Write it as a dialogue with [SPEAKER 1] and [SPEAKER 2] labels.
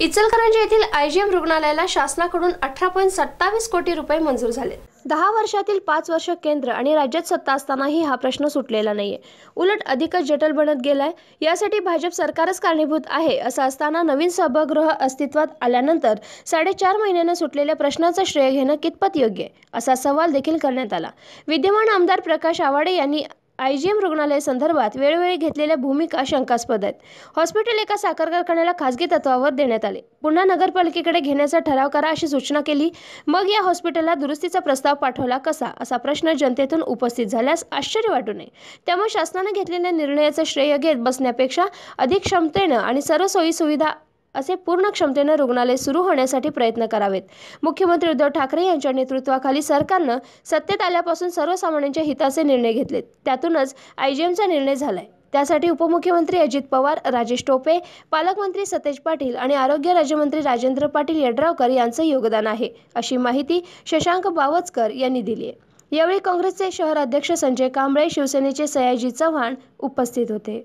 [SPEAKER 1] इचलकरंजी येथील I G M रुग्णालयाला शासनाकडून अठरा पॉईंट सत्तावीस कोटी रुपये मंजूर झाले दहा वर्षातील पाच वर्ष केंद्र आणि राज्यात सत्ता असतानाही हा प्रश्न सुटलेला नाहीये उलट अधिकच जटल बनत गेलाय यासाठी भाजप सरकारच कारणीभूत आहे असं असताना नवीन सभागृह अस्तित्वात आल्यानंतर साडेचार महिन्यानं सुटलेल्या प्रश्नाचं श्रेय घेणं कितपत योग्य असा सवाल देखील करण्यात आला विद्यमान आमदार प्रकाश आवाडे यांनी आय जी एम संदर्भात वेळोवेळी घेतलेल्या भूमिका शंकास्पद आहेत हॉस्पिटल एका साखर कारखान्याला खासगी तत्वावर देण्यात आले पुन्हा नगरपालिकेकडे घेण्याचा ठराव करा अशी सूचना केली मग या हॉस्पिटलला दुरुस्तीचा प्रस्ताव पाठवला कसा असा प्रश्न जनतेतून उपस्थित झाल्यास आश्चर्य वाटू नये त्यामुळे शासनाने घेतलेल्या निर्णयाचं श्रेय घेत बसण्यापेक्षा अधिक क्षमतेनं आणि सर्व सुविधा असे पूर्ण क्षमतेने रुग्णालय सुरू होण्यासाठी प्रयत्न करावेत मुख्यमंत्री उद्धव ठाकरे यांच्या नेतृत्वाखाली सरकारनं सत्तेत आल्यापासून सर्वसामान्यांच्या हिताचे निर्णय घेतलेत त्यातूनच एमचा निर्णय झालाय त्यासाठी उपमुख्यमंत्री अजित पवार राजेश टोपे पालकमंत्री सतेज पाटील आणि आरोग्य राज्यमंत्री राजेंद्र पाटील यड्रावकर यांचं योगदान आहे अशी माहिती शशांक बावचकर यांनी दिली आहे यावेळी काँग्रेसचे शहराध्यक्ष संजय कांबळे शिवसेनेचे सयाजी चव्हाण उपस्थित होते